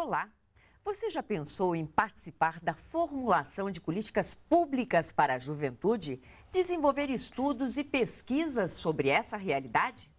Olá! Você já pensou em participar da formulação de políticas públicas para a juventude? Desenvolver estudos e pesquisas sobre essa realidade?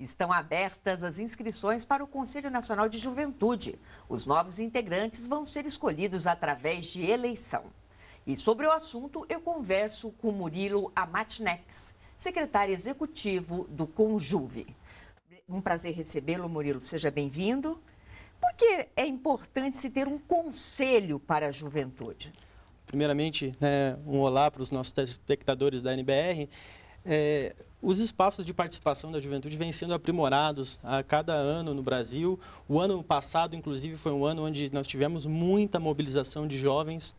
Estão abertas as inscrições para o Conselho Nacional de Juventude. Os novos integrantes vão ser escolhidos através de eleição. E sobre o assunto, eu converso com Murilo Amatnex, secretário executivo do Conjuve. Um prazer recebê-lo, Murilo. Seja bem-vindo. Por que é importante se ter um conselho para a juventude? Primeiramente, né, um olá para os nossos telespectadores da NBR. É, os espaços de participação da juventude vêm sendo aprimorados a cada ano no Brasil. O ano passado, inclusive, foi um ano onde nós tivemos muita mobilização de jovens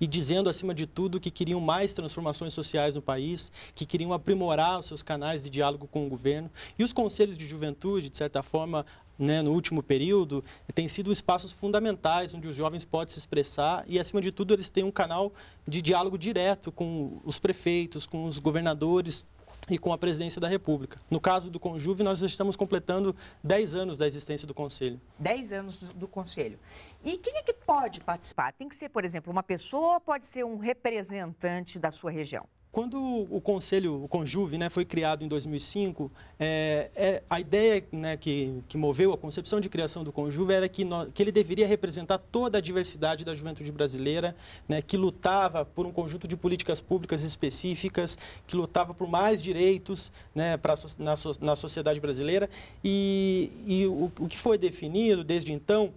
e dizendo, acima de tudo, que queriam mais transformações sociais no país, que queriam aprimorar os seus canais de diálogo com o governo. E os conselhos de juventude, de certa forma, né, no último período, têm sido espaços fundamentais onde os jovens podem se expressar e, acima de tudo, eles têm um canal de diálogo direto com os prefeitos, com os governadores e com a presidência da República. No caso do Conjuve, nós estamos completando 10 anos da existência do Conselho. 10 anos do Conselho. E quem é que pode participar? Tem que ser, por exemplo, uma pessoa, pode ser um representante da sua região? Quando o conselho, o Conjuve, né, foi criado em 2005, é, é, a ideia né, que, que moveu a concepção de criação do Conjuve era que, que ele deveria representar toda a diversidade da juventude brasileira, né, que lutava por um conjunto de políticas públicas específicas, que lutava por mais direitos né, pra, na, na sociedade brasileira. E, e o, o que foi definido desde então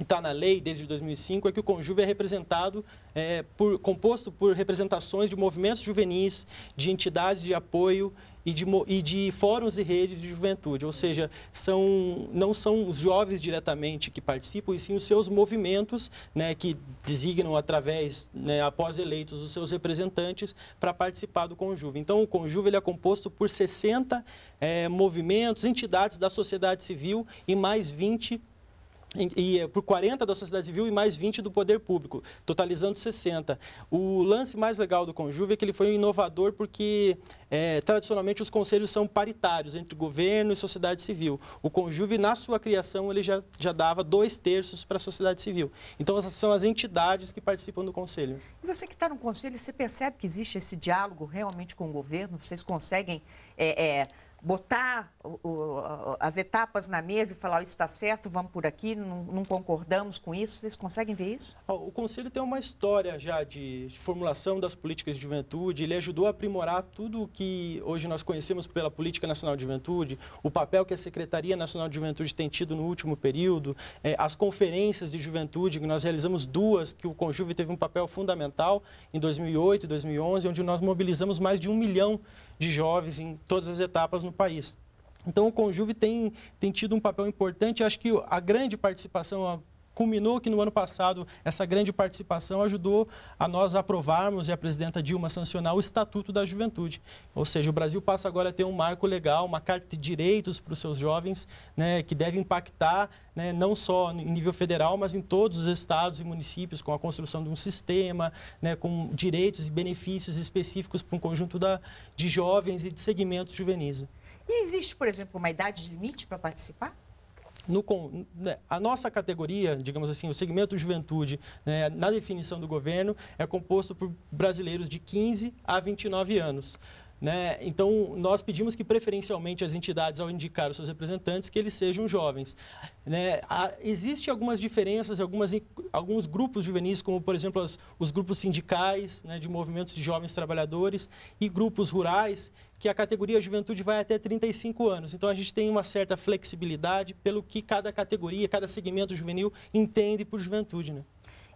está na lei desde 2005 é que o conjuve é representado é, por composto por representações de movimentos juvenis, de entidades de apoio e de, e de fóruns e redes de juventude, ou seja, são, não são os jovens diretamente que participam, e sim os seus movimentos né, que designam através, né, após eleitos, os seus representantes para participar do Conjuve. Então, o Conjuve ele é composto por 60 é, movimentos, entidades da sociedade civil e mais 20 e, e, eh, por 40 da sociedade civil e mais 20 do poder público, totalizando 60. O lance mais legal do Conjuve é que ele foi um inovador porque é, tradicionalmente os conselhos são paritários entre governo e sociedade civil. O Conjuve, na sua criação, ele já, já dava dois terços para a sociedade civil. Então, essas são as entidades que participam do conselho. E você que está no conselho, você percebe que existe esse diálogo realmente com o governo? Vocês conseguem... É, é botar o, o, as etapas na mesa e falar, oh, isso está certo, vamos por aqui, não, não, concordamos com isso? Vocês conseguem ver isso? O Conselho tem uma história já de, formulação das políticas de juventude, ele ajudou a aprimorar tudo o que hoje nós conhecemos pela Política Nacional de Juventude, o papel que a Secretaria Nacional de Juventude tem tido no último período, é, as conferências de juventude, que nós realizamos duas, que o Conjuve teve um papel fundamental em 2008 e 2011, onde nós mobilizamos mais de um milhão de jovens em todas as etapas no no país. Então, o Conjuve tem, tem tido um papel importante. Acho que a grande participação, culminou que no ano passado essa grande participação ajudou a nós aprovarmos e a presidenta Dilma sancionar o Estatuto da Juventude. Ou seja, o Brasil passa agora a ter um marco legal, uma carta de direitos para os seus jovens, né, que deve impactar né, não só em nível federal, mas em todos os estados e municípios, com a construção de um sistema, né, com direitos e benefícios específicos para um conjunto da, de jovens e de segmentos juvenis. E existe, por exemplo, uma idade limite para participar? No, né, a nossa categoria, digamos assim, o segmento juventude, né, na definição do governo, é composto por brasileiros de 15 a 29 anos. Né? Então, nós pedimos que preferencialmente as entidades, ao indicar os seus representantes, que eles sejam jovens. Né? Há, existe algumas diferenças, algumas, alguns grupos juvenis, como, por exemplo, as, os grupos sindicais né, de movimentos de jovens trabalhadores e grupos rurais, que a categoria juventude vai até 35 anos. Então, a gente tem uma certa flexibilidade pelo que cada categoria, cada segmento juvenil entende por juventude. Né?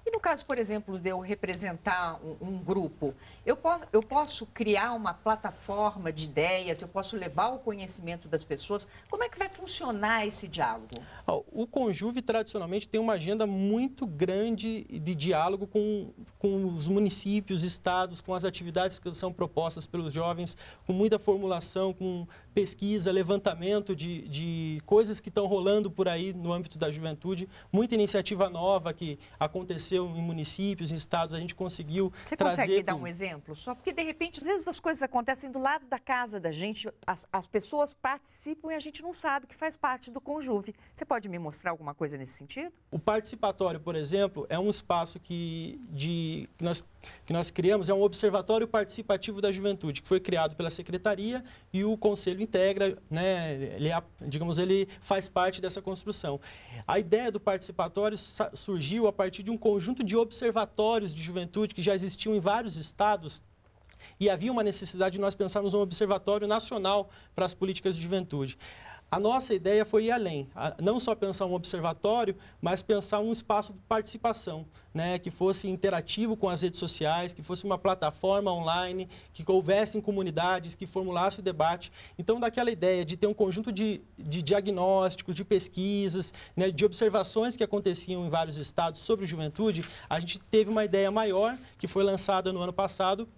E no caso, por exemplo, de eu representar um, um grupo, eu posso, eu posso criar uma plataforma de ideias, eu posso levar o conhecimento das pessoas. Como é que vai funcionar esse diálogo? o Conjuve, tradicionalmente, tem uma agenda muito grande de diálogo com, com os municípios, estados, com as atividades que são propostas pelos jovens, com muita formulação, com pesquisa, levantamento de, de coisas que estão rolando por aí no âmbito da juventude, muita iniciativa nova que aconteceu aconteceu em municípios, em estados, a gente conseguiu Você trazer... Você consegue dar um exemplo só? Porque, de repente, às vezes as coisas acontecem do lado da casa da gente, as, as pessoas participam e a gente não sabe que faz parte do conjuve. Você pode me mostrar alguma coisa nesse sentido? O participatório, por exemplo, é um espaço que, de, que, nós, que nós criamos, é um observatório participativo da juventude, que foi criado pela Secretaria e o Conselho integra, né, ele, é, digamos, ele faz parte dessa construção. A ideia do participatório surgiu a partir de um conjunto conjunto de observatórios de juventude que já existiam em vários estados e havia uma necessidade de nós pensarmos um observatório nacional para as políticas de juventude. A nossa ideia foi ir além, não só pensar um observatório, mas pensar um espaço de participação, né, que fosse interativo com as redes sociais, que fosse uma plataforma online, que houvessem comunidades, que formulasse o debate. Então, daquela ideia de ter um conjunto de, de diagnósticos, de pesquisas, né, de observações que aconteciam em vários estados sobre juventude, a gente teve uma ideia maior, que foi lançada no ano passado,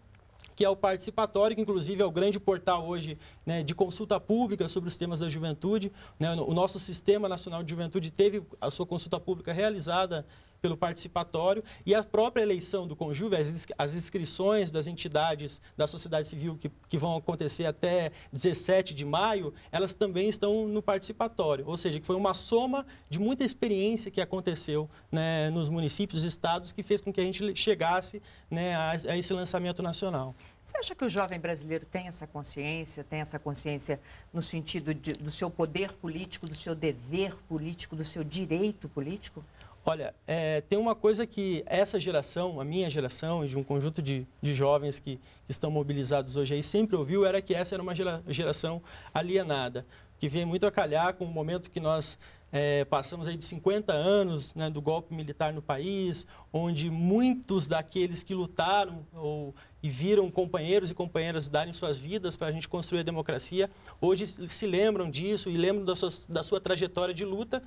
que é o participatório, que inclusive é o grande portal hoje né, de consulta pública sobre os temas da juventude. Né? O nosso Sistema Nacional de Juventude teve a sua consulta pública realizada pelo participatório e a própria eleição do Conjuve, as, inscrições das entidades da sociedade civil que, que vão acontecer até 17 de maio, elas também estão no participatório, ou seja, que foi uma soma de muita experiência que aconteceu né, nos municípios, estados, que fez com que a gente chegasse né, a, a esse lançamento nacional. Você acha que o jovem brasileiro tem essa consciência, tem essa consciência no sentido de, do seu poder político, do seu dever político, do seu direito político? Olha, é, tem uma coisa que essa geração, a minha geração e de um conjunto de, de jovens que, que estão mobilizados hoje aí sempre ouviu era que essa era uma gera, geração alienada, que vem muito a calhar com o momento que nós é, passamos aí de 50 anos né, do golpe militar no país, onde muitos daqueles que lutaram ou, e viram companheiros e companheiras darem suas vidas para a gente construir a democracia, hoje se lembram disso e lembram da sua, da sua trajetória de luta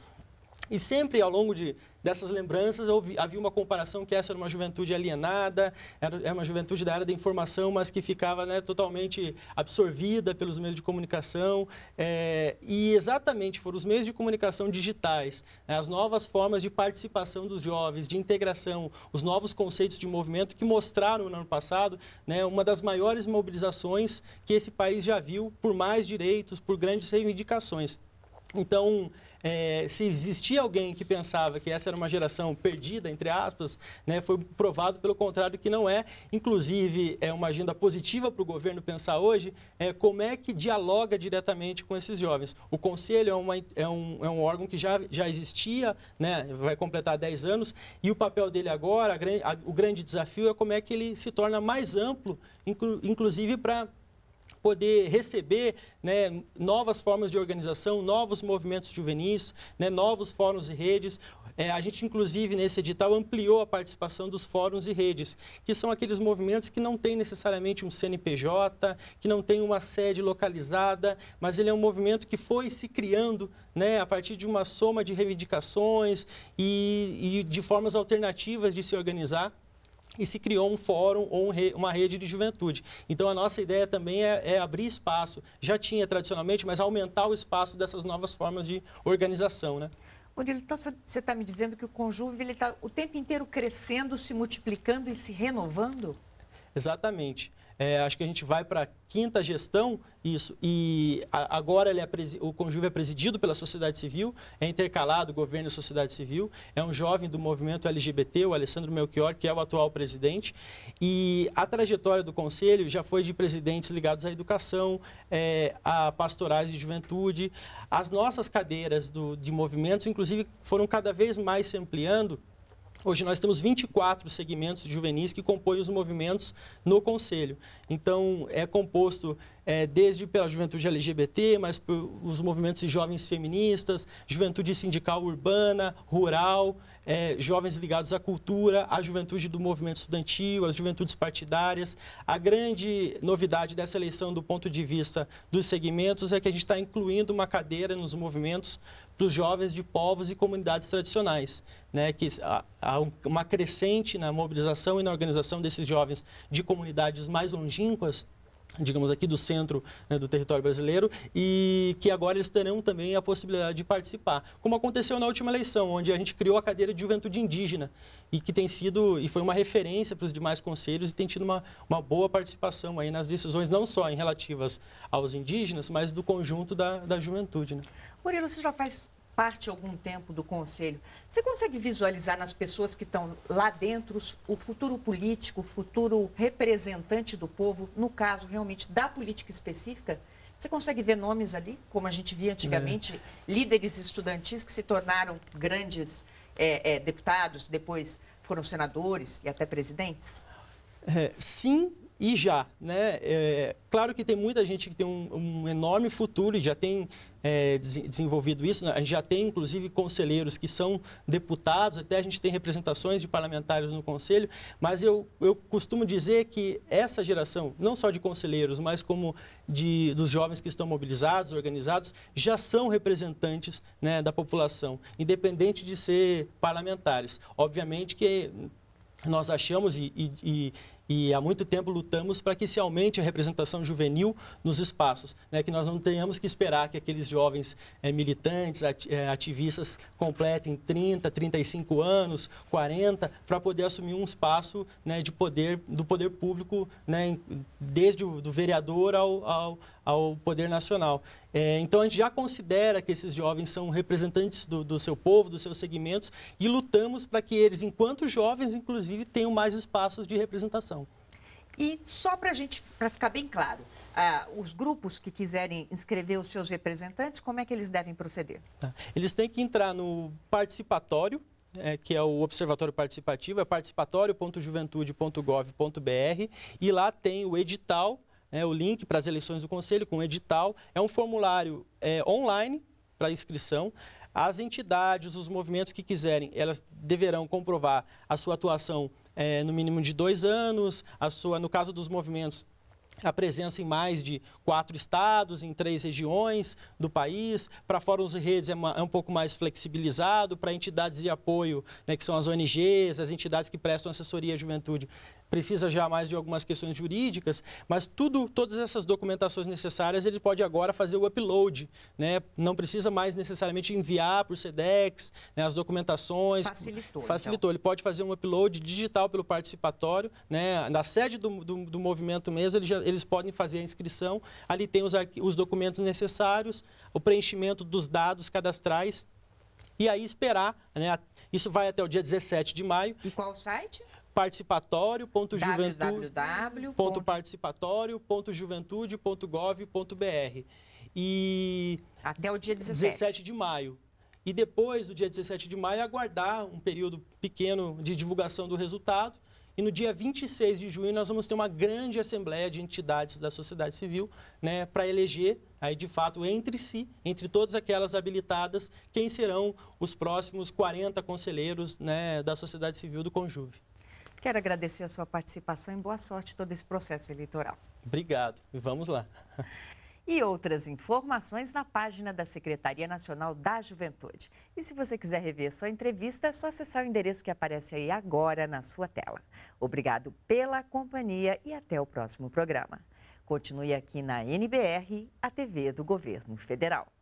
e sempre ao longo de, dessas lembranças houve, havia uma comparação que essa era uma juventude alienada, era, era uma juventude da área da informação, mas que ficava né, totalmente absorvida pelos meios de comunicação. É, e exatamente foram os meios de comunicação digitais, né, as novas formas de participação dos jovens, de integração, os novos conceitos de movimento que mostraram no ano passado né, uma das maiores mobilizações que esse país já viu por mais direitos, por grandes reivindicações. Então, é, se existia alguém que pensava que essa era uma geração perdida, entre aspas, né, foi provado pelo contrário que não é. Inclusive, é uma agenda positiva para o governo pensar hoje é, como é que dialoga diretamente com esses jovens. O Conselho é, uma, é, um, é um órgão que já, já existia, né, vai completar 10 anos, e o papel dele agora, a, a, o grande desafio é como é que ele se torna mais amplo, inclu, inclusive para poder receber né, novas formas de organização, novos movimentos juvenis, né, novos fóruns e redes. É, a gente, inclusive, nesse edital ampliou a participação dos fóruns e redes, que são aqueles movimentos que não têm necessariamente um CNPJ, que não tem uma sede localizada, mas ele é um movimento que foi se criando né, a partir de uma soma de reivindicações e, e de formas alternativas de se organizar e se criou um fórum ou uma rede de juventude. Então, a nossa ideia também é, é abrir espaço. Já tinha tradicionalmente, mas aumentar o espaço dessas novas formas de organização, né? Murilo, então tá, você está me dizendo que o Conjuve está o tempo inteiro crescendo, se multiplicando e se renovando? Exatamente. É, acho que a gente vai para a quinta gestão, isso. E a, agora ele é, o conjuve é presidido pela sociedade civil, é intercalado governo e sociedade civil. É um jovem do movimento LGBT, o Alessandro Melchior, que é o atual presidente. E a trajetória do conselho já foi de presidentes ligados à educação, é, a pastorais e juventude. As nossas cadeiras do, de movimentos, inclusive, foram cada vez mais se ampliando Hoje nós temos 24 segmentos juvenis que compõem os movimentos no Conselho. Então, é composto é, desde pela juventude LGBT, mas pelos movimentos de jovens feministas, juventude sindical urbana, rural, é, jovens ligados à cultura, à juventude do movimento estudantil, às juventudes partidárias. A grande novidade dessa eleição, do ponto de vista dos segmentos, é que a gente está incluindo uma cadeira nos movimentos para os jovens de povos e comunidades tradicionais, né? que há uma crescente na mobilização e na organização desses jovens de comunidades mais longínquas digamos aqui do centro né, do território brasileiro e que agora eles terão também a possibilidade de participar, como aconteceu na última eleição, onde a gente criou a cadeira de juventude indígena e que tem sido e foi uma referência para os demais conselhos e tem tido uma, uma boa participação aí nas decisões não só em relativas aos indígenas, mas do conjunto da, da juventude. Né? Murilo, você já faz parte algum tempo do Conselho, você consegue visualizar nas pessoas que estão lá dentro o futuro político, o futuro representante do povo, no caso realmente da política específica? Você consegue ver nomes ali, como a gente via antigamente, é. líderes estudantis que se tornaram grandes é, é, deputados, depois foram senadores e até presidentes? É, sim, e já, né? É, claro que tem muita gente que tem um, um enorme futuro e já tem é, desenvolvido isso. Né? A gente já tem, inclusive, conselheiros que são deputados, até a gente tem representações de parlamentares no conselho, mas eu, eu costumo dizer que essa geração, não só de conselheiros, mas como de, dos jovens que estão mobilizados, organizados, já são representantes né, da população, independente de ser parlamentares. Obviamente que nós achamos e, e, e há muito tempo lutamos para que se aumente a representação juvenil nos espaços, né? que nós não tenhamos que esperar que aqueles jovens é, militantes, eh, ativistas completem 30, 35 anos, 40, para poder assumir um espaço né, de poder do poder público, né, desde o do vereador ao, ao ao poder nacional. É, então a gente já considera que esses jovens são representantes do, do seu povo, dos seus segmentos e lutamos para que eles, enquanto jovens, inclusive, tenham mais espaços de representação. E só para a gente, para ficar bem claro, ah, os grupos que quiserem inscrever os seus representantes, como é que eles devem proceder? Tá. Eles têm que entrar no participatório, é, que é o Observatório Participativo, é participatório.juventude.gov.br, e lá tem o edital é, o link para as eleições do Conselho com o edital. É um formulário é, online para inscrição. As entidades, os movimentos que quiserem, elas deverão comprovar a sua atuação é, no mínimo de dois anos, a sua, no caso dos movimentos, a presença em mais de quatro estados, em três regiões do país. Para fóruns e redes é, uma, é um pouco mais flexibilizado, para entidades de apoio, né, que são as ONGs, as entidades que prestam assessoria à juventude, precisa já mais de algumas questões jurídicas, mas tudo, todas essas documentações necessárias, ele pode agora fazer o upload, né? Não precisa mais necessariamente enviar para o SEDEX né, as documentações. Facilitou. Facilitou. Então. Ele pode fazer um upload digital pelo participatório, né? Na sede do, do, do movimento mesmo, ele já, eles podem fazer a inscrição. Ali tem os, os documentos necessários, o preenchimento dos dados cadastrais e aí esperar, né? Isso vai até o dia 17 de maio. E qual o site? participatório.juventude.participatório.juventude.gov.br. E até o dia 17. 17 de maio. E depois do dia 17 de maio aguardar um período pequeno de divulgação do resultado. E no dia 26 de junho nós vamos ter uma grande assembleia de entidades da sociedade civil, né, para eleger aí de fato entre si, entre todas aquelas habilitadas, quem serão os próximos 40 conselheiros, né, da sociedade civil do Conjuve. Quero agradecer a sua participação e boa sorte todo esse processo eleitoral. Obrigado e vamos lá. E outras informações na página da Secretaria Nacional da Juventude. E se você quiser rever essa entrevista, é só acessar o endereço que aparece aí agora na sua tela. Obrigado pela companhia e até o próximo programa. Continue aqui na NBR, a TV do Governo Federal.